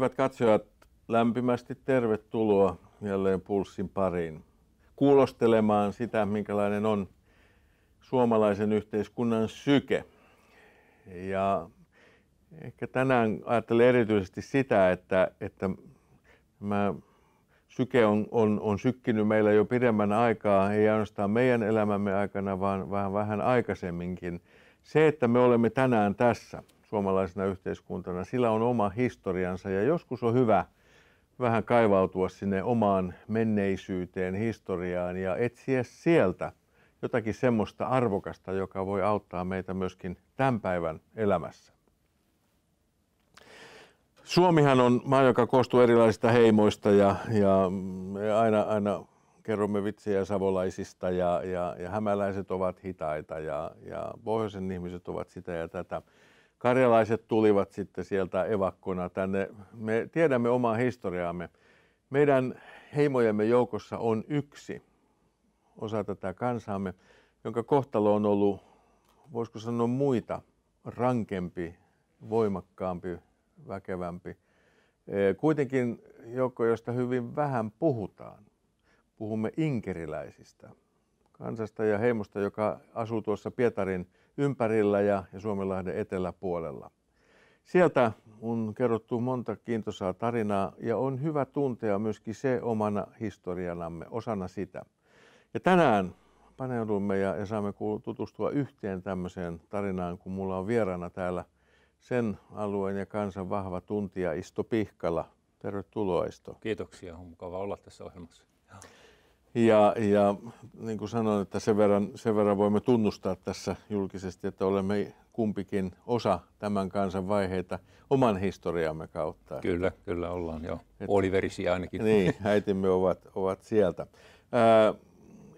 Hyvät katsojat, lämpimästi tervetuloa jälleen Pulssin pariin. Kuulostelemaan sitä, minkälainen on suomalaisen yhteiskunnan syke. Ja ehkä tänään ajattelen erityisesti sitä, että, että mä syke on, on, on sykkinyt meillä jo pidemmän aikaa, ei ainoastaan meidän elämämme aikana, vaan vähän, vähän aikaisemminkin. Se, että me olemme tänään tässä – suomalaisena yhteiskuntana, sillä on oma historiansa ja joskus on hyvä vähän kaivautua sinne omaan menneisyyteen, historiaan ja etsiä sieltä jotakin semmoista arvokasta, joka voi auttaa meitä myöskin tämän päivän elämässä. Suomihan on maa, joka koostuu erilaisista heimoista ja, ja me aina, aina kerromme vitsejä savolaisista ja, ja, ja hämäläiset ovat hitaita ja, ja pohjoisen ihmiset ovat sitä ja tätä. Karjalaiset tulivat sitten sieltä evakkona tänne. Me tiedämme omaa historiaamme. Meidän heimojemme joukossa on yksi osa tätä kansaamme, jonka kohtalo on ollut, voisiko sanoa muita, rankempi, voimakkaampi, väkevämpi. Kuitenkin joukko, josta hyvin vähän puhutaan. Puhumme inkeriläisistä, kansasta ja heimosta, joka asuu tuossa Pietarin ympärillä ja, ja Suomenlahden eteläpuolella. Sieltä on kerrottu monta kiintoisaa tarinaa ja on hyvä tuntea myöskin se omana historianamme, osana sitä. Ja tänään paneudumme ja, ja saamme tutustua yhteen tämmöiseen tarinaan, kun mulla on vieraana täällä sen alueen ja kansan vahva tuntija Isto Pihkala. Tervetuloa Isto. Kiitoksia, on mukava olla tässä ohjelmassa. Ja, ja niin kuin sanoin, että sen verran, sen verran voimme tunnustaa tässä julkisesti, että olemme kumpikin osa tämän kansan vaiheita oman historiamme kautta. Kyllä, kyllä ollaan jo. Puoliverisiä ainakin. Niin, äitimme ovat, ovat sieltä. Ää,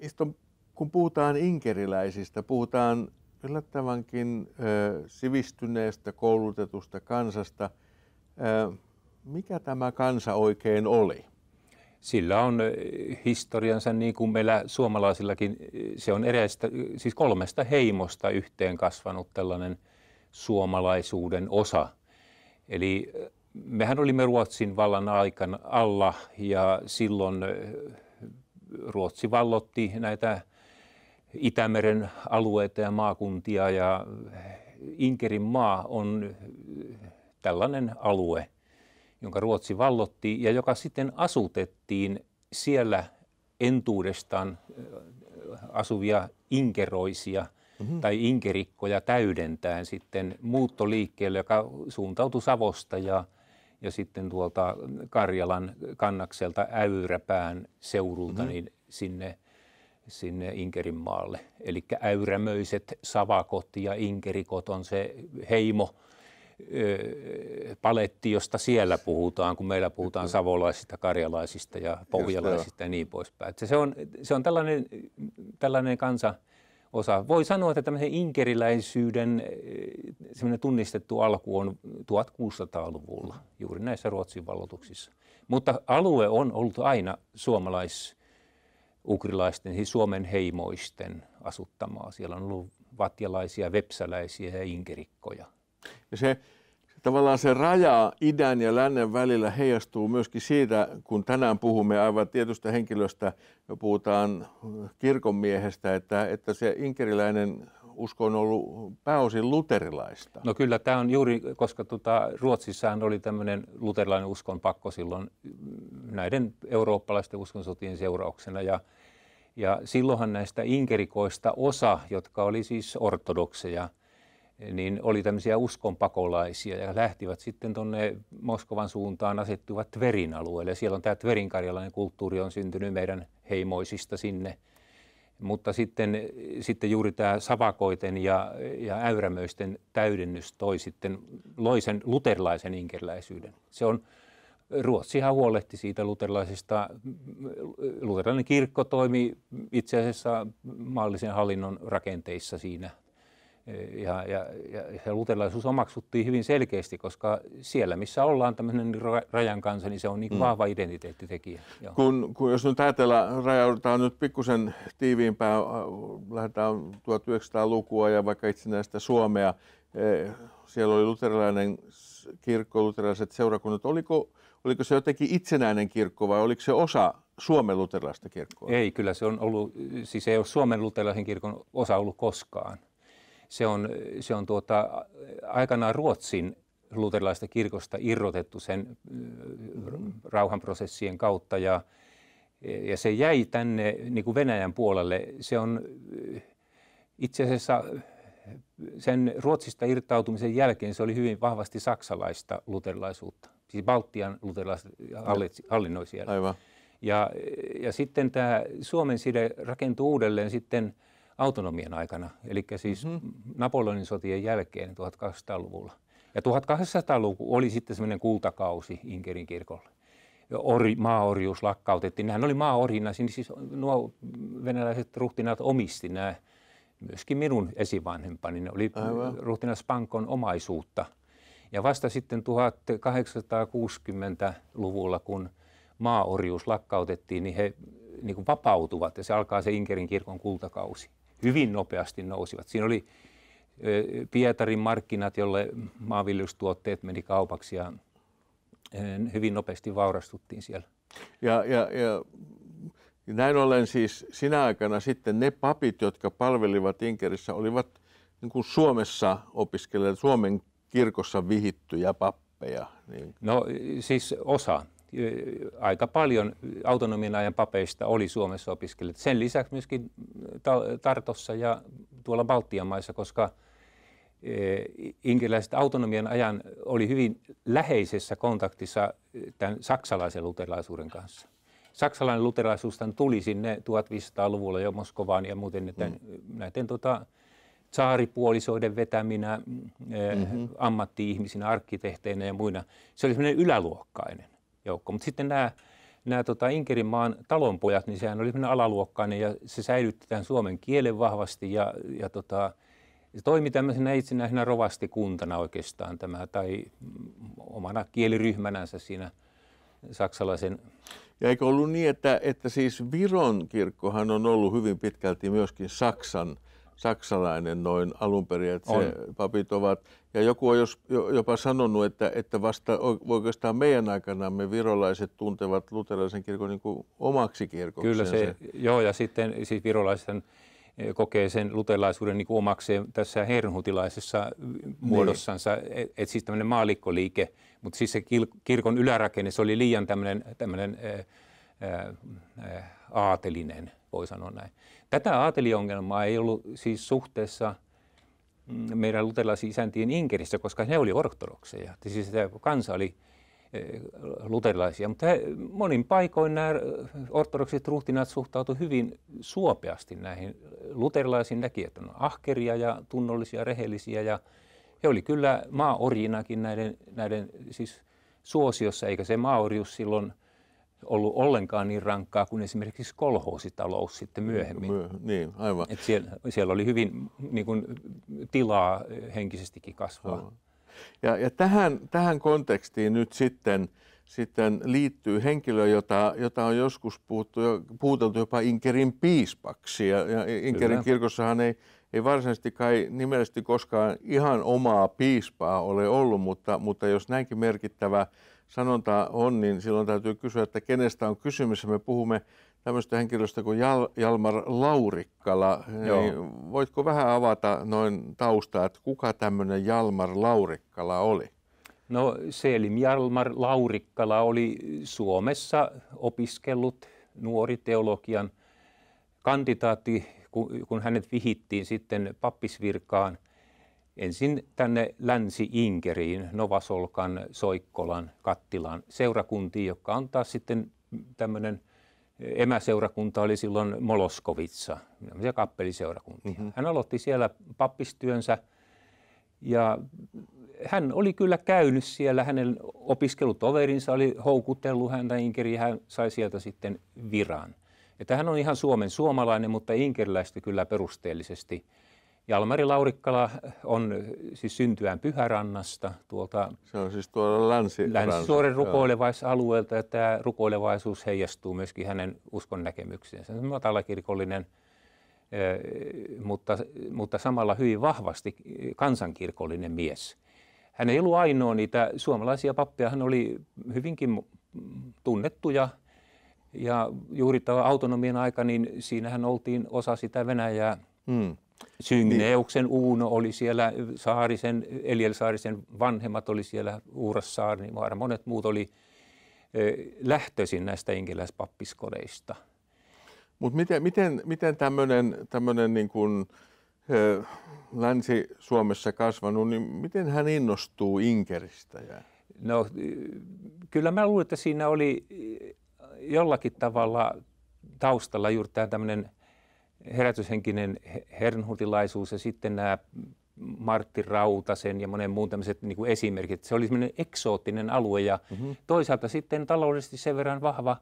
istun, kun puhutaan inkeriläisistä, puhutaan yllättävänkin ää, sivistyneestä, koulutetusta kansasta. Ää, mikä tämä kansa oikein oli? sillä on historiansa niin kuin meillä suomalaisillakin, se on eräistä, siis kolmesta heimosta yhteen kasvanut tällainen suomalaisuuden osa. Eli mehän olimme Ruotsin vallan aikana alla ja silloin Ruotsi vallotti näitä Itämeren alueita ja maakuntia ja Inkerin maa on tällainen alue jonka Ruotsi vallotti ja joka sitten asutettiin siellä entuudestaan äh, asuvia inkeroisia mm-hmm. tai inkerikkoja täydentäen sitten muuttoliikkeelle, joka suuntautui Savosta ja, ja sitten tuolta Karjalan kannakselta Äyräpään seudulta mm-hmm. niin sinne, sinne maalle Eli äyrämöiset savakot ja inkerikot on se heimo, paletti, josta siellä puhutaan, kun meillä puhutaan savolaisista, karjalaisista ja pohjalaisista ja niin poispäin. se on, se on tällainen, tällainen kansa, osa. Voi sanoa, että tämmöisen inkeriläisyyden semmoinen tunnistettu alku on 1600-luvulla, juuri näissä Ruotsin vallotuksissa. Mutta alue on ollut aina suomalais ukrilaisten, siis Suomen heimoisten asuttamaa. Siellä on ollut vatjalaisia, vepsäläisiä ja inkerikkoja ja se tavallaan se raja idän ja lännen välillä heijastuu myöskin siitä, kun tänään puhumme aivan tietystä henkilöstä, puhutaan kirkonmiehestä, että, että se inkeriläinen usko on ollut pääosin luterilaista. No kyllä, tämä on juuri, koska tuota, Ruotsissahan oli tämmöinen luterilainen uskon pakko silloin näiden eurooppalaisten uskonsotien seurauksena. Ja, ja silloinhan näistä inkerikoista osa, jotka oli siis ortodokseja – niin oli tämmöisiä uskonpakolaisia ja lähtivät sitten tuonne Moskovan suuntaan asettuvat Tverin alueelle. Siellä on tämä karjalainen kulttuuri on syntynyt meidän heimoisista sinne. Mutta sitten, sitten juuri tämä savakoiten ja, ja äyrämöisten täydennys toi sitten, loi sen luterlaisen inkeriläisyyden. Se on, Ruotsihan huolehti siitä luterlaisista luterilainen kirkko toimi itse asiassa maallisen hallinnon rakenteissa siinä ja, ja, ja, ja luterilaisuus omaksuttiin hyvin selkeästi, koska siellä, missä ollaan tämmöinen rajan kanssa, niin se on niin mm. vahva identiteettitekijä. Kun, kun jos nyt ajatellaan, rajaudutaan nyt pikkusen tiiviimpään, äh, lähdetään 1900-lukua ja vaikka itsenäistä Suomea, eh, siellä oli luterilainen kirkko, luterilaiset seurakunnat. Oliko, oliko se jotenkin itsenäinen kirkko vai oliko se osa Suomen luterilaista kirkkoa? Ei, kyllä se on ollut, siis ei ole Suomen luterilaisen kirkon osa ollut koskaan. Se on, se on tuota, aikanaan Ruotsin luterilaista kirkosta irrotettu sen rauhanprosessien kautta ja, ja se jäi tänne niin kuin Venäjän puolelle. Se on itse asiassa sen Ruotsista irtautumisen jälkeen se oli hyvin vahvasti saksalaista luterilaisuutta. Siis Baltian luterilaiset hallinnoi siellä. Aivan. Ja, ja sitten tämä Suomen side rakentui uudelleen sitten – autonomian aikana, eli siis mm-hmm. Napoleonin sotien jälkeen 1800-luvulla. Ja 1800-luku oli sitten semmoinen kultakausi Inkerin kirkolle. Or, maaorjuus lakkautettiin. Nehän oli maaorjina, niin siis nuo venäläiset ruhtinat omisti nämä, myöskin minun esivanhempani, ne oli Aivan. ruhtinas Pankon omaisuutta. Ja vasta sitten 1860-luvulla, kun maaorjuus lakkautettiin, niin he niin kuin vapautuvat ja se alkaa se Inkerin kirkon kultakausi hyvin nopeasti nousivat. Siinä oli Pietarin markkinat, jolle maanviljelystuotteet meni kaupaksi ja hyvin nopeasti vaurastuttiin siellä. Ja, ja, ja näin ollen siis sinä aikana sitten ne papit, jotka palvelivat Inkerissä, olivat niin kuin Suomessa opiskelleet, Suomen kirkossa vihittyjä pappeja. Niin. No siis osa, aika paljon autonomian ajan papeista oli Suomessa opiskelijat. Sen lisäksi myöskin Tartossa ja tuolla Baltian maissa, koska inkiläiset autonomian ajan oli hyvin läheisessä kontaktissa tämän saksalaisen luterilaisuuden kanssa. Saksalainen luterilaisuus tuli sinne 1500-luvulla jo Moskovaan ja muuten näiden, mm. näiden tota, saaripuolisoiden vetäminä mm-hmm. ammatti-ihmisinä, arkkitehteinä ja muina. Se oli sellainen yläluokkainen joukko. Mutta sitten nämä, nämä tota Inkerinmaan talonpojat, niin sehän oli alaluokkainen ja se säilytti tämän suomen kielen vahvasti ja, ja tota, se toimi tämmöisenä itsenäisenä rovastikuntana oikeastaan tämä, tai omana kieliryhmänänsä siinä saksalaisen. Ja eikö ollut niin, että, että siis Viron kirkkohan on ollut hyvin pitkälti myöskin Saksan saksalainen noin alun perin, että se papit ovat. Ja joku on jos, jopa sanonut, että, että vasta oikeastaan meidän aikana me virolaiset tuntevat luterilaisen kirkon niin kuin omaksi kirkoksi. Kyllä se, joo, ja sitten siis virolaisten eh, kokee sen luterilaisuuden niin omakseen tässä herhutilaisessa niin. muodossansa, niin. että et siis tämmöinen maalikkoliike, mutta siis se kirkon ylärakenne, se oli liian tämmöinen, tämmöinen ää, eh, ää, eh, aatelinen, voi sanoa näin. Tätä aateliongelmaa ei ollut siis suhteessa mm, meidän luterilaisiin isäntiin Inkerissä, koska he olivat ortodokseja. Siis tämä kansa oli e, luterilaisia, mutta he, monin paikoin nämä ortodokset ruhtinat suhtautuivat hyvin suopeasti näihin luterilaisiin. Näki, että on ahkeria ja tunnollisia, rehellisiä ja he olivat kyllä maaorjinakin näiden, näiden siis suosiossa, eikä se maaorjuus silloin ollut ollenkaan niin rankkaa kuin esimerkiksi kolhoositalous sitten myöhemmin. Myö, niin, aivan. Et siellä, siellä oli hyvin niin kuin, tilaa henkisestikin kasvaa. Aivan. Ja, ja tähän, tähän kontekstiin nyt sitten, sitten liittyy henkilö, jota, jota on joskus puhuttu, puhuteltu jopa Inkerin piispaksi. Ja, ja Inkerin Kyllä. kirkossahan ei, ei varsinaisesti kai nimellisesti koskaan ihan omaa piispaa ole ollut, mutta, mutta jos näinkin merkittävä sanonta on, niin silloin täytyy kysyä, että kenestä on kysymys. Me puhumme tämmöistä henkilöstä kuin Jal- Jalmar Laurikkala. Niin voitko vähän avata noin taustaa, että kuka tämmöinen Jalmar Laurikkala oli? No Selim Jalmar Laurikkala oli Suomessa opiskellut nuori teologian kandidaatti, kun hänet vihittiin sitten pappisvirkaan – ensin tänne Länsi-Inkeriin, Novasolkan, Soikkolan, Kattilan seurakuntiin, joka on taas sitten tämmöinen eh, emäseurakunta oli silloin Moloskovitsa, se kappeliseurakunta. Mm-hmm. Hän aloitti siellä pappistyönsä ja hän oli kyllä käynyt siellä, hänen opiskelutoverinsa oli houkutellut häntä Inkeriin, hän sai sieltä sitten viran. Että hän on ihan Suomen suomalainen, mutta inkeriläistä kyllä perusteellisesti – Jalmari Laurikkala on siis syntyään Pyhärannasta. Tuolta se on siis tuolla länsi Länsisuoren rukoilevaisalueelta ja tämä rukoilevaisuus heijastuu myöskin hänen uskon näkemyksiensä. Se on matalakirkollinen, eh, mutta, mutta samalla hyvin vahvasti kansankirkollinen mies. Hän ei ollut ainoa niitä suomalaisia pappeja, hän oli hyvinkin tunnettuja ja juuri tämä autonomian aika, niin siinähän oltiin osa sitä Venäjää, Hmm. Niin. Syngneuksen Uuno oli siellä, Saarisen, Eliel Saarisen vanhemmat oli siellä, Uuras Vaara, niin monet muut oli lähtöisin näistä inkiläispappiskodeista. Mutta miten, miten, miten tämmöinen niin kuin, Länsi-Suomessa kasvanut, niin miten hän innostuu Inkeristä? No kyllä mä luulen, että siinä oli jollakin tavalla taustalla juuri tämä tämmöinen – herätyshenkinen hernhutilaisuus ja sitten nämä Martti Rautasen ja monen muun tämmöiset niin kuin esimerkit. Se oli semmoinen eksoottinen alue ja mm-hmm. toisaalta sitten taloudellisesti sen verran vahva,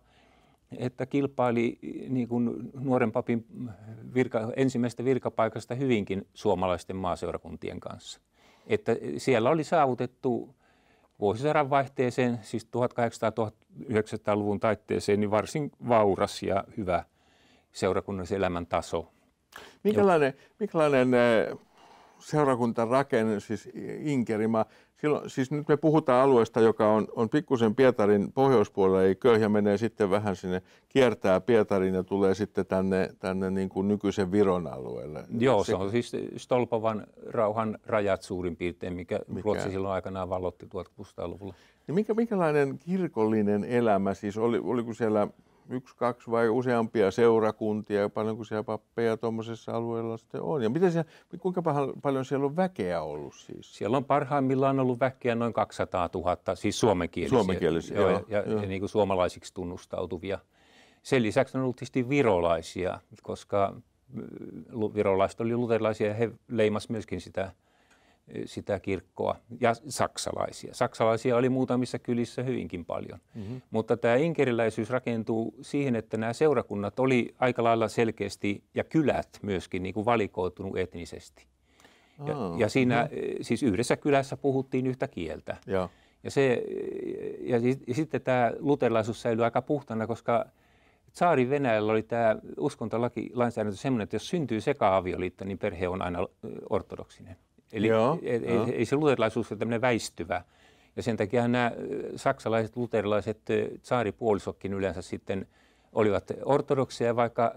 että kilpaili eh, niin kuin nuoren papin virka, ensimmäisestä virkapaikasta hyvinkin suomalaisten maaseurakuntien kanssa. Että eh, siellä oli saavutettu vuosisadan vaihteeseen, siis 1800-1900-luvun taitteeseen, niin varsin vauras ja hyvä – seurakunnallisen elämän taso. Minkälainen, jo. minkälainen äh, seurakuntarakenne, siis Inkerima, silloin, siis nyt me puhutaan alueesta, joka on, on pikkusen Pietarin pohjoispuolella, eli köyhä menee sitten vähän sinne, kiertää Pietarin ja tulee sitten tänne, tänne niin kuin nykyisen Viron alueelle. Joo, se, se on siis Stolpovan rauhan rajat suurin piirtein, mikä, mikä? Ruotsi silloin aikanaan valotti 1600-luvulla. Niin minkä, minkälainen kirkollinen elämä siis oli, oliko siellä yksi, kaksi vai useampia seurakuntia, paljonko siellä pappeja tuommoisessa alueella sitten on? Ja miten siellä, kuinka paljon siellä on väkeä ollut siis? Siellä on parhaimmillaan ollut väkeä noin 200 000, siis ah, suomenkielisiä. Suomenkielisiä, joo. joo ja, joo. ja niin kuin suomalaisiksi tunnustautuvia. Sen lisäksi on ollut tietysti virolaisia, koska mm, virolaiset oli luterilaisia ja he leimas myöskin sitä – sitä kirkkoa ja saksalaisia. Saksalaisia oli muutamissa kylissä hyvinkin paljon. Mm-hmm. Mutta tämä inkeriläisyys rakentuu siihen, että nämä seurakunnat oli aika lailla selkeästi ja kylät myöskin niin kuin valikoitunut etnisesti. Oh. Ja, ja siinä mm-hmm. siis yhdessä kylässä puhuttiin yhtä kieltä. Ja, ja, se, eh, ja, ja sitten tämä luterilaisuus säilyi aika puhtana, koska saari Venäjällä oli tämä uskontolainsäädäntö sellainen, semmoinen, että jos syntyy seka-avioliitto, niin perhe on aina eh, ortodoksinen. Eli Joo, ei, jo. ei se luterilaisuus ole tämmöinen väistyvä. Ja sen takia nämä saksalaiset luterilaiset saaripuolisokkin yleensä sitten olivat ortodokseja, vaikka,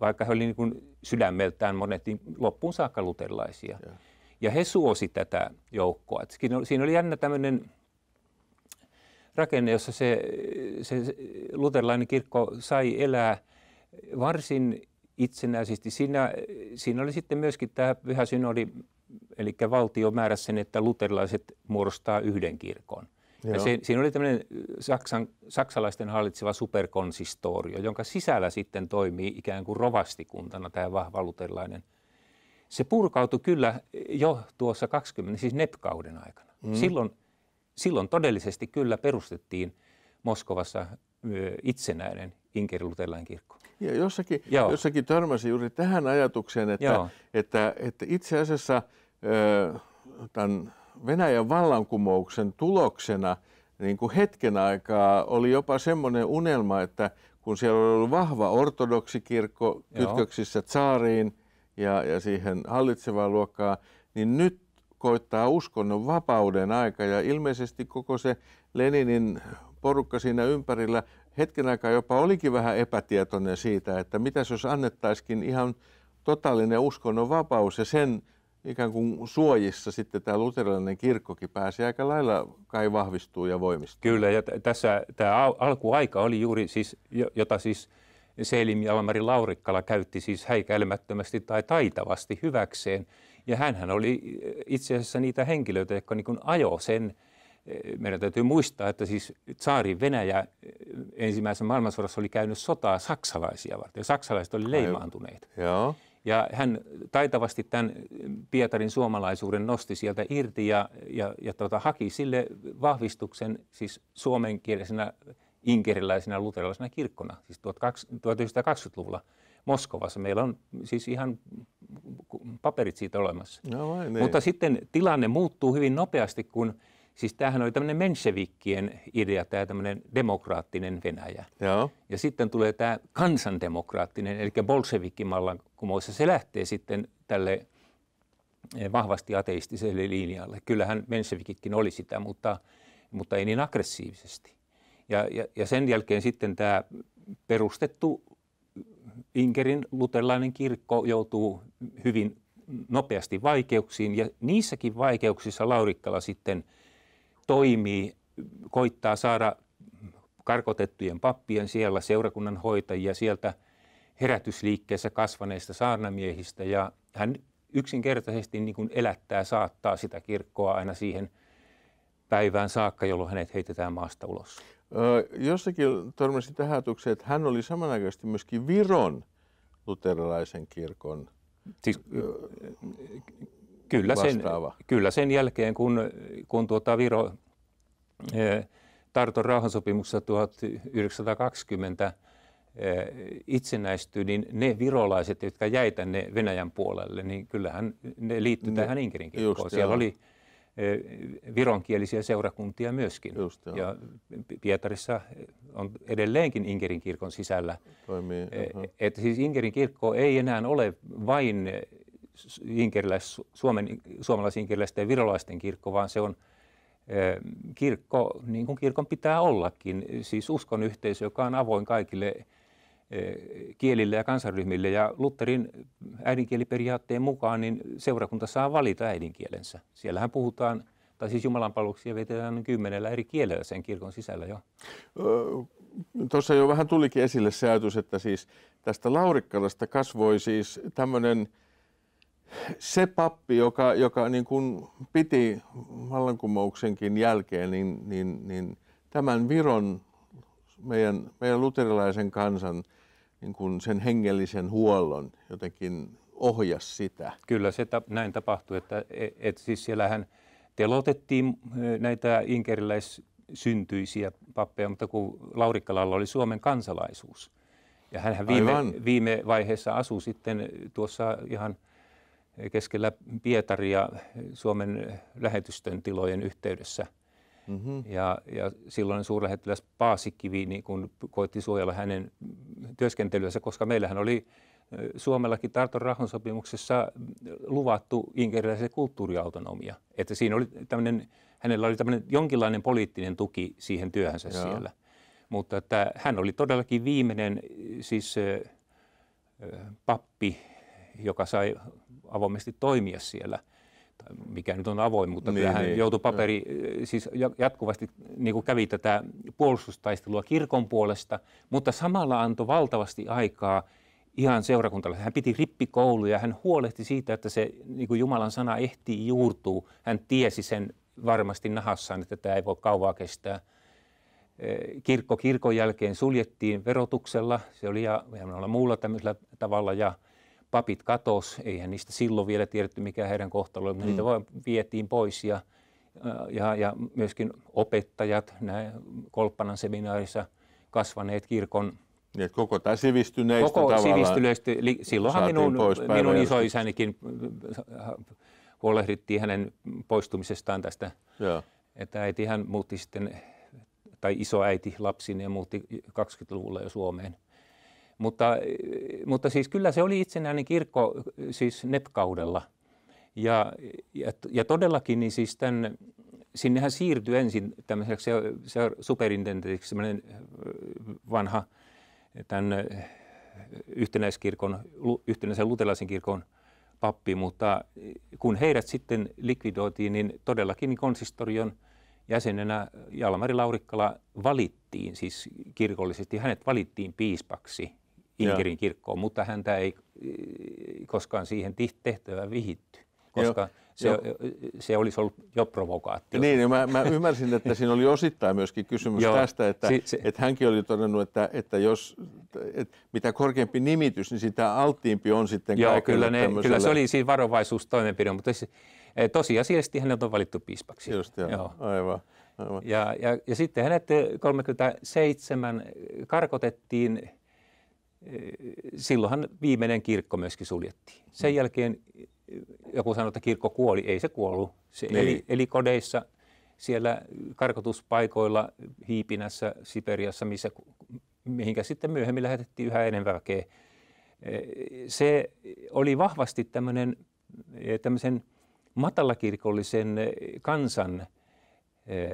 vaikka he olivat niin sydämeltään monet niin loppuun saakka luterilaisia. Ja. ja he suosi tätä joukkoa. siinä oli, siinä oli jännä tämmöinen rakenne, jossa se, se luterilainen kirkko sai elää varsin itsenäisesti. Siinä, siinä oli sitten myöskin tämä pyhä synodi eli valtio määräsi sen, että luterilaiset muodostaa yhden kirkon. Ja se, siinä oli tämmöinen Saksan, saksalaisten hallitseva superkonsistorio, jonka sisällä sitten toimii ikään kuin rovastikuntana tämä vahva luterilainen. Se purkautui kyllä jo tuossa 20, siis Nepkauden aikana. Mm. Silloin, silloin todellisesti kyllä perustettiin Moskovassa itsenäinen inkeriluterilainen kirkko. Ja jossakin, jossakin törmäsin juuri tähän ajatukseen, että, että, että itse asiassa – tämän Venäjän vallankumouksen tuloksena niin kuin hetken aikaa oli jopa semmoinen unelma, että kun siellä oli ollut vahva ortodoksikirkko kytköksissä tsaariin ja, ja siihen hallitsevaan luokkaan, niin nyt koittaa uskonnon vapauden aika ja ilmeisesti koko se Leninin porukka siinä ympärillä hetken aikaa jopa olikin vähän epätietoinen siitä, että mitä jos annettaisikin ihan totaalinen uskonnon vapaus ja sen ikään kuin suojissa sitten tämä luterilainen kirkkokin pääsi aika lailla kai vahvistuu ja voimistuu. Kyllä, ja t- tässä tämä al- alkuaika oli juuri siis, jota siis Seelim Jalmari Laurikkala käytti siis häikäilemättömästi tai taitavasti hyväkseen. Ja hän oli eh, itse asiassa niitä henkilöitä, jotka niin ajo sen. Eh, meidän täytyy muistaa, että siis tsaarin Venäjä eh, ensimmäisen maailmansodassa oli käynyt sotaa saksalaisia varten. Saksalaiset oli leimaantuneet. Joo. Ja hän taitavasti tämän Pietarin suomalaisuuden nosti sieltä irti ja, ja, ja tota, haki sille vahvistuksen siis suomenkielisenä inkeriläisenä luterilaisena kirkkona, siis 1920-luvulla Moskovassa. Meillä on siis ihan paperit siitä olemassa. No niin. Mutta sitten tilanne muuttuu hyvin nopeasti, kun Siis tämähän oli tämmöinen menshevikkien idea, tämä tämmöinen demokraattinen Venäjä. Joo. Ja sitten tulee tämä kansandemokraattinen, eli kumoissa. Se lähtee sitten tälle eh, vahvasti ateistiselle linjalle. Kyllähän menshevikitkin oli sitä, mutta, mutta ei niin aggressiivisesti. Ja, ja, ja sen jälkeen sitten tämä perustettu Inkerin luterilainen kirkko joutuu hyvin nopeasti vaikeuksiin ja niissäkin vaikeuksissa Laurikkala sitten – toimii, koittaa saada karkotettujen pappien siellä, seurakunnan hoitajia sieltä herätysliikkeessä kasvaneista saarnamiehistä ja hän yksinkertaisesti niin kuin elättää, saattaa sitä kirkkoa aina siihen päivään saakka, jolloin hänet heitetään maasta ulos. Öö, jossakin törmäsin tähän ajatukseen, että hän oli samanaikaisesti myöskin Viron luterilaisen kirkon Siis, kyllä sen, kyllä sen jälkeen, kun, kun tuota Viro e, Tarton rauhansopimuksessa 1920 e, eh, itsenäistyi, niin ne virolaiset, jotka jäi tänne Venäjän puolelle, niin kyllähän ne liittyi tähän Inkerin kirkkoon. Siellä joo. oli eh, vironkielisiä seurakuntia myöskin. Just, ja Pietarissa on edelleenkin Inkerin kirkon sisällä. Toimii, Et siis Inkerin kirkko ei enää ole vain inkeriläis, Suomen, suomalaisinkiläisten ja virolaisten kirkko, vaan se on kirkko, niin kuin kirkon pitää ollakin, siis uskon yhteisö, joka on avoin kaikille kielille ja kansanryhmille. Ja Lutherin äidinkieliperiaatteen mukaan niin seurakunta saa valita äidinkielensä. Siellähän puhutaan, tai siis Jumalan paluksia vetetään kymmenellä eri kielellä sen kirkon sisällä jo. Tuossa jo vähän tulikin esille se ajatus, että siis tästä Laurikkalasta kasvoi siis tämmöinen – se pappi, joka, joka niin kuin piti vallankumouksenkin jälkeen, niin, niin, niin tämän Viron, meidän, meidän luterilaisen kansan, niin kuin sen hengellisen huollon jotenkin ohjas sitä. Kyllä se ta- näin tapahtui, että et, et siis siellähän telotettiin näitä inkeriläissyntyisiä pappeja, mutta kun Laurikkalalla oli Suomen kansalaisuus. Ja hän viime, viime vaiheessa asui sitten tuossa ihan – keskellä Pietaria Suomen lähetystön tilojen yhteydessä. Mm-hmm. Ja, ja silloin suurlähettiläs Paasikivi niin kun koitti suojella hänen työskentelyänsä, koska meillähän oli Suomellakin Tarton rahansopimuksessa luvattu inkeriläisen kulttuuriautonomia. Että siinä oli tämmönen, hänellä oli tämmönen jonkinlainen poliittinen tuki siihen työhönsä Joo. siellä. Mutta että hän oli todellakin viimeinen siis äh, pappi, joka sai avoimesti toimia siellä, mikä nyt on avoin, mutta niin, kyllähän niin, joutui paperi, niin. siis jatkuvasti niin kuin kävi tätä puolustustaistelua kirkon puolesta, mutta samalla antoi valtavasti aikaa ihan seurakuntalle. Hän piti rippikouluja, hän huolehti siitä, että se niin kuin Jumalan sana ehtii juurtuu. Hän tiesi sen varmasti nahassaan, että tämä ei voi kauaa kestää eh, kirkko kirkon jälkeen suljettiin verotuksella, se oli ja, ja muulla tämmöisellä tavalla ja papit katos, eihän niistä silloin vielä tiedetty mikä heidän kohtalo oli, mutta mm. niitä vaan vietiin pois ja, ja, ja myöskin opettajat nämä Kolppanan seminaarissa kasvaneet kirkon niin, koko tämä sivistyneistä koko tavallaan sivistyneistä, silloinhan minun, minun isoisänikin äh, huolehdittiin hänen poistumisestaan tästä, Joo. että äiti hän muutti sitten, tai isoäiti lapsineen muutti 20-luvulla jo Suomeen. Mutta, eh, mutta siis kyllä se oli itsenäinen kirkko eh, siis NEP-kaudella. Ja, ja, ja todellakin niin siis tämän, sinnehän siirtyi ensin tämmöiseksi se, superintendentiksi semmoinen eh, vanha tämän yhtenäiskirkon, yhtenäisen luterilaisen kirkon pappi, mutta kun heidät sitten likvidoitiin, niin todellakin niin konsistorion jäsenenä Jalmari Laurikkala valittiin, siis kirkollisesti hänet valittiin piispaksi Inkerin kirkkoon, mutta häntä ei koskaan siihen tehtävään vihitty, koska Se, se olisi ollut jo provokaatio. Niin, niin mä, mä ymmärsin, että siinä oli osittain myöskin kysymys Joo. tästä, että, si, se, että hänkin oli todennut, että, että jos että mitä korkeampi nimitys, niin sitä alttiimpi on sitten Joo, kyllä, ne, tämmöiselle... kyllä se oli siinä varovaisuustoimenpide, mutta eh, tosiasiallisesti hänet on valittu piispaksi. Just joo, joo. Aivan, aivan. Ja, ja, ja sitten hänet 37 karkotettiin silloinhan viimeinen kirkko myöskin suljettiin. Sen mm. jälkeen eh, joku sanoi, että kirkko kuoli. Ei se kuollut. Se niin. eli, eli kodeissa, siellä karkotuspaikoilla, Hiipinässä, Siperiassa, missä, mihinkä sitten myöhemmin lähetettiin yhä enemmän väkeä. Eh, se oli vahvasti tämmöisen eh, matalakirkollisen kansan – Eh,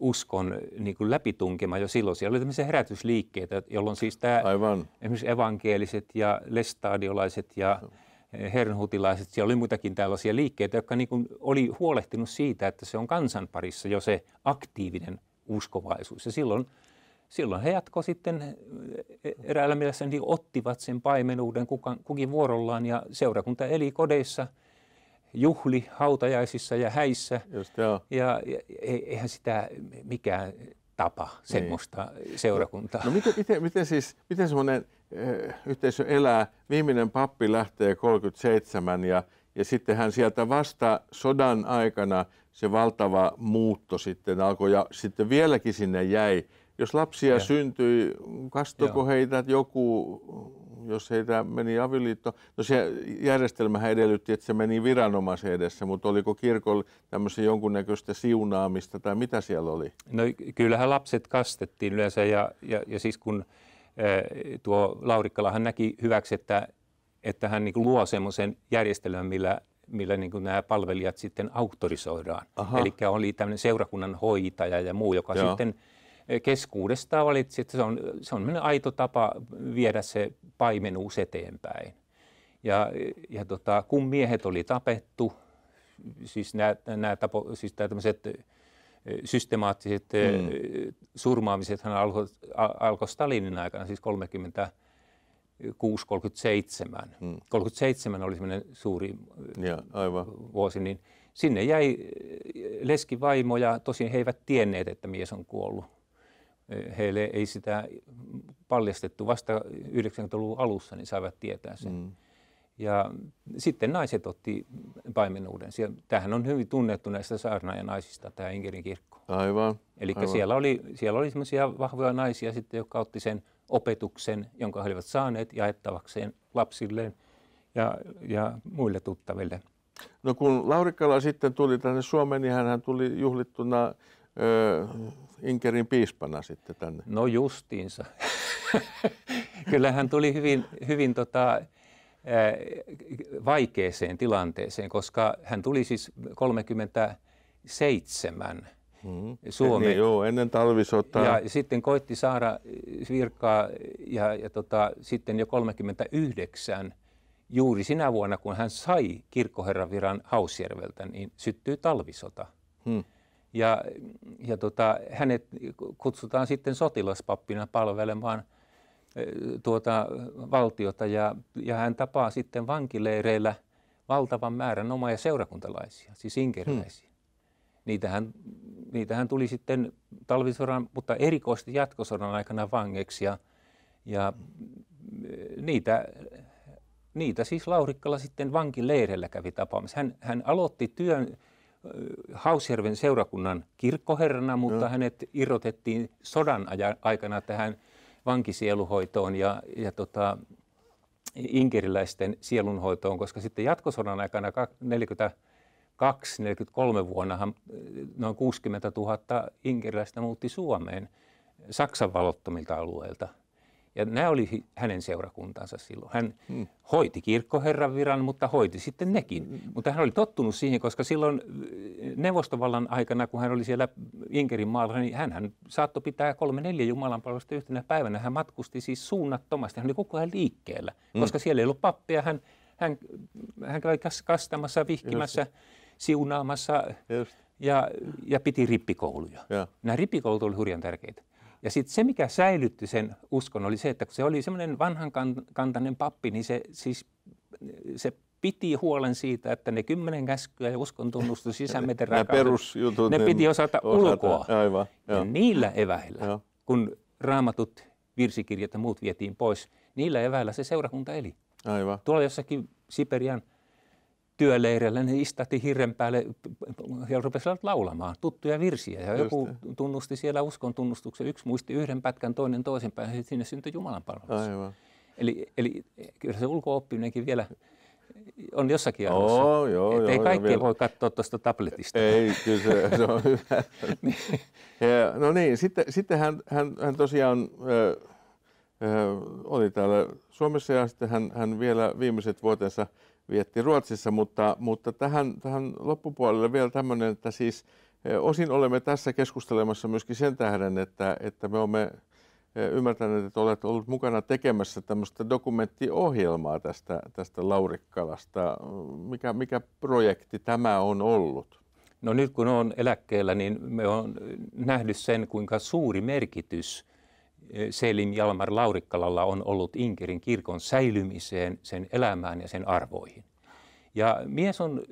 uskon niin kuin läpitunkema jo silloin. Siellä oli tämmöisiä herätysliikkeitä, jolloin siis tämä, Aivan. esimerkiksi evankeliset ja lestaadiolaiset ja eh, hernhutilaiset, siellä oli muitakin tällaisia liikkeitä, jotka niin kuin oli huolehtinut siitä, että se on kansan parissa jo se aktiivinen uskovaisuus. Ja silloin, silloin he jatko sitten eh, eräällä mielessä niin ottivat sen paimenuuden kukin vuorollaan ja seurakunta eli kodeissa – juhli hautajaisissa ja häissä. Just, joo. Ja, ja e, eihän sitä mikään tapa niin. semmoista niin. seurakuntaa. No, no, miten, miten, miten siis, miten semmoinen eh, yhteisö elää? Viimeinen pappi lähtee 37 ja, ja sitten hän sieltä vasta sodan aikana se valtava muutto sitten alkoi ja sitten vieläkin sinne jäi. Jos lapsia ja. syntyi, kastuko heitä joku jos heitä meni avioliitto, no se järjestelmä edellytti, että se meni viranomaisen edessä, mutta oliko kirkolla tämmöisen jonkunnäköistä siunaamista tai mitä siellä oli? No kyllähän lapset kastettiin yleensä ja, ja, ja siis kun eh, tuo Laurikkalahan näki hyväksi, että, että hän niin luo semmoisen järjestelmän, millä, millä niin nämä palvelijat sitten auktorisoidaan. Eli oli tämmöinen seurakunnan hoitaja ja muu, joka Joo. sitten – keskuudestaan valitsi, että se on, se on aito tapa viedä se paimenuus eteenpäin. Ja, ja tota, kun miehet oli tapettu, siis nämä, nämä tapo, siis tämmöiset systemaattiset mm. surmaamiset hän alko Stalinin aikana, siis 30 637. Mm. 37 oli semmoinen suuri ja, aivan. vuosi, niin sinne jäi leskivaimoja, tosin he eivät tienneet, että mies on kuollut heille ei sitä paljastettu. Vasta 90-luvun alussa niin saivat tietää sen. Mm. Ja sitten naiset otti paimenuuden. Tämähän on hyvin tunnettu näistä naisista tämä Ingerin kirkko. Aivan. Eli siellä oli, siellä oli sellaisia vahvoja naisia sitten, jotka otti sen opetuksen, jonka he olivat saaneet jaettavakseen lapsilleen ja, ja muille tuttaville. No kun Laurikala sitten tuli tänne Suomeen, niin hän tuli juhlittuna öö, Inkerin piispana sitten tänne? No justiinsa. Kyllä hän tuli hyvin, hyvin tota, vaikeeseen tilanteeseen, koska hän tuli siis 37 hmm. Suomeen. Niin, joo, ennen talvisotaa. Ja sitten koitti saada virkaa ja, ja tota, sitten jo 39 juuri sinä vuonna, kun hän sai kirkkoherran viran Hausjärveltä, niin syttyi talvisota. Hmm. Ja, ja tota, hänet kutsutaan sitten sotilaspappina palvelemaan tuota valtiota ja, ja hän tapaa sitten vankileireillä valtavan määrän omia seurakuntalaisia, siis inkeriläisiä. Hmm. Niitähän, niitähän tuli sitten talvisodan, mutta erikoisesti jatkosodan aikana vangeksi ja, ja niitä, niitä siis Laurikkala sitten vankileireillä kävi tapaamassa. Hän, hän aloitti työn Hausjärven seurakunnan kirkkoherrana, mutta no. hänet irrotettiin sodan aikana tähän vankisieluhoitoon ja, ja tota, inkeriläisten sielunhoitoon, koska sitten jatkosodan aikana 42-43 vuonna eh, noin 60 000 inkeriläistä muutti Suomeen Saksan valottomilta alueilta – ja nämä oli hänen seurakuntansa silloin. Hän hmm. hoiti kirkkoherran viran, mutta hoiti sitten nekin. Hmm. Mutta hän oli tottunut siihen, koska silloin äh, neuvostovallan aikana, kun hän oli siellä Inkerin maalla, niin hän saattoi pitää kolme neljä Jumalan palvelusta yhtenä päivänä. Hän matkusti siis suunnattomasti. Hän oli koko ajan liikkeellä, hmm. koska siellä ei ollut pappia. Hän, hän, hän kävi kastamassa, vihkimässä, Just. siunaamassa Just. Ja, ja piti rippikouluja. Yeah. Nämä rippikoulut olivat hurjan tärkeitä. Ja sitten se, mikä säilytti sen uskon, oli se, että kun se oli semmoinen vanhankantainen pappi, niin se, siis, se piti huolen siitä, että ne kymmenen käskyä ja uskon tunnustus, sisämeten ne, ne, ne piti niin osata, osata ulkoa. Aivan, ja niillä eväillä, ja. kun raamatut, virsikirjat ja muut vietiin pois, niillä eväillä se seurakunta eli. Aivan. Tuolla jossakin Siperian työleirillä, niin istatti hirren päälle ja rupesivat laulamaan tuttuja virsiä. Ja joku niin. tunnusti siellä uskon tunnustuksen, yksi muisti yhden pätkän, toinen toisen päin, ja sinne syntyi Jumalan palvelus. Aivan. Eli, eli kyllä se ulkooppiminenkin vielä on jossakin arvossa. Oh, joo, joo, ei kaikki voi katsoa tuosta tabletista. Ei, kyllä se, se on hyvä. niin. ja, no niin, sitten, sitten hän, hän, hän tosiaan... Äh, Öö, oli täällä Suomessa ja sitten hän, hän vielä viimeiset vuotensa vietti Ruotsissa, mutta, mutta tähän, tähän loppupuolelle vielä tämmöinen, että siis osin olemme tässä keskustelemassa myöskin sen tähden, että, että me olemme ymmärtäneet, että olet ollut mukana tekemässä tämmöistä dokumenttiohjelmaa tästä, tästä Laurikkalasta. Mikä, mikä projekti tämä on ollut? No nyt kun olen eläkkeellä, niin me on nähnyt sen, kuinka suuri merkitys – Selim Jalmar Laurikkalalla on ollut Inkerin kirkon säilymiseen, sen elämään ja sen arvoihin. Ja mies on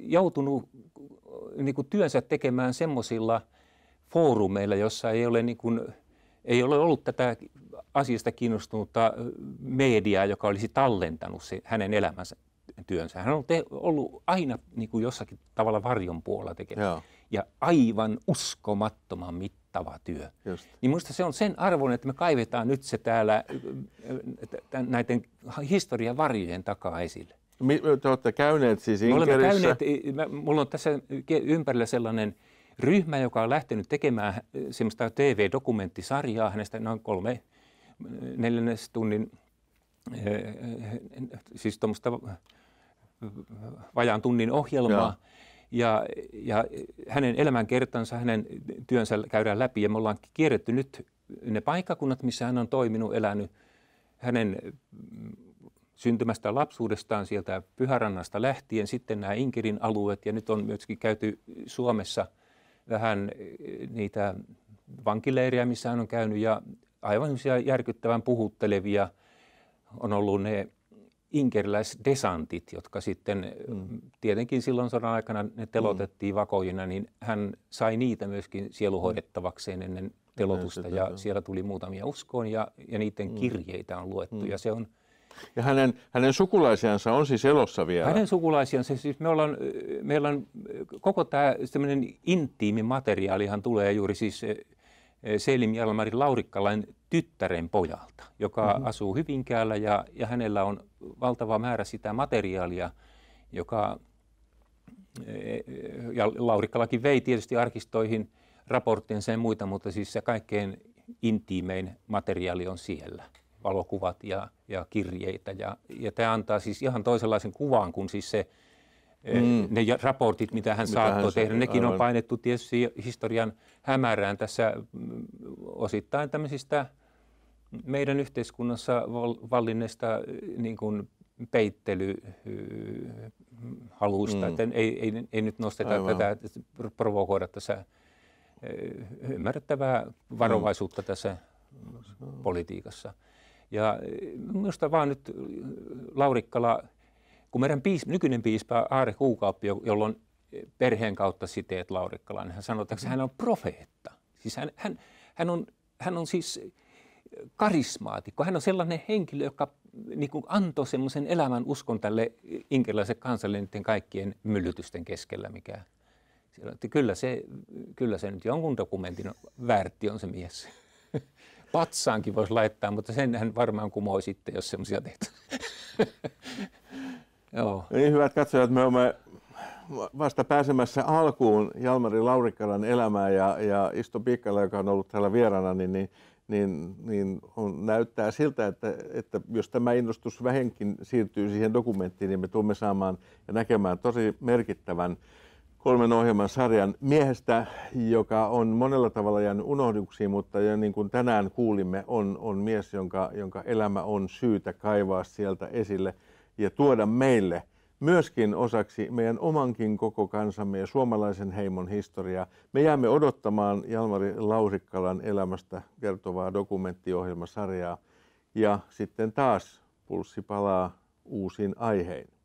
joutunut niin kuin työnsä tekemään semmoisilla foorumeilla, jossa ei ole, niin kuin, ei ole ollut tätä asiasta kiinnostunutta mediaa, joka olisi tallentanut se, hänen elämänsä työnsä. Hän on te, ollut aina niin kuin jossakin tavalla varjon puolella tekemään. Joo. Ja aivan uskomattoman mit, tuottava työ. Just. Niin minusta se on sen arvon, että me kaivetaan nyt se täällä äh, näiden historian varjojen takaa esille. Te olette käyneet siis Inkerissä. Me käyneet, mä, mulla on tässä ympärillä sellainen ryhmä, joka on lähtenyt tekemään äh, semmoista TV-dokumenttisarjaa hänestä noin kolme, neljännes tunnin, äh, siis tuommoista vajaan tunnin ohjelmaa. Joo ja, ja hänen elämänkertansa, hänen työnsä käydään läpi ja me ollaan kierretty nyt ne paikkakunnat, missä hän on toiminut, elänyt, hänen syntymästä lapsuudestaan sieltä Pyhärannasta lähtien, sitten nämä Inkerin alueet ja nyt on myöskin käyty Suomessa vähän eh, niitä vankileirejä, missä hän on käynyt ja aivan järkyttävän puhuttelevia on ollut ne inkeriläisdesantit, jotka sitten mm. tietenkin silloin sodan aikana ne telotettiin mm. vakoina, niin hän sai niitä myöskin sieluhoidettavakseen mm. ennen telotusta ja siellä tuli muutamia uskoon ja, ja niiden mm. kirjeitä on luettu mm. ja se on ja hänen, hänen sukulaisiansa on siis elossa vielä? Hänen sukulaisiansa, siis me ollaan, meillä on koko tämä intiimi materiaalihan tulee juuri siis eh, Selim Jalmari Laurikkalan tyttären pojalta, joka mm-hmm. asuu Hyvinkäällä ja, ja hänellä on valtava määrä sitä materiaalia, joka, eh, ja Laurikkalakin vei tietysti arkistoihin raporttien sen, muita, mutta siis se kaikkein intiimein materiaali on siellä, valokuvat ja, ja kirjeitä. Ja, ja tämä antaa siis ihan toisenlaisen kuvan kuin siis se, eh, mm. ne raportit, mitä hän mitä saattoi hän tehdä. Nekin aivan. on painettu tietysti historian hämärään tässä mm, osittain tämmöisistä – meidän yhteiskunnassa vallinneesta äh, niin kuin peittelyhalusta, äh, mm. että ei, ei, ei nyt nosteta Aivan. tätä, provokoida tässä äh, ymmärrettävää varovaisuutta mm. tässä mm. politiikassa. Ja minusta vaan nyt Laurikkala, kun meidän piis, nykyinen piispa Aare Kuukauppi, jolla on perheen kautta siteet Laurikkalaan, hän sanoo, että hän on profeetta. Siis hän, hän, hän, on, hän on siis karismaatikko. Hän on sellainen henkilö, joka niin kuin antoi semmoisen elämän uskon tälle inkeläisen kansalle niiden kaikkien myllytysten keskellä, mikä että kyllä se, kyllä se nyt jonkun dokumentin väärti on se mies. Patsaankin voisi laittaa, mutta sen hän varmaan kumoi sitten, jos semmoisia tehtäisiin. Joo. No niin hyvät katsojat, me olemme vasta pääsemässä alkuun Jalmari Laurikkalan elämää ja, ja Isto Pikkala joka on ollut täällä vieraana, niin, niin niin, niin on, näyttää siltä, että, että jos tämä innostus vähenkin siirtyy siihen dokumenttiin, niin me tulemme saamaan ja näkemään tosi merkittävän kolmen ohjelman sarjan miehestä, joka on monella tavalla jäänyt unohduksiin, mutta jo niin kuin tänään kuulimme, on, on mies, jonka, jonka elämä on syytä kaivaa sieltä esille ja tuoda meille – myöskin osaksi meidän omankin koko kansamme ja suomalaisen heimon historiaa. Me jäämme odottamaan Jalmari Lausikkalan elämästä kertovaa dokumenttiohjelmasarjaa ja sitten taas pulssi palaa uusin aiheisiin.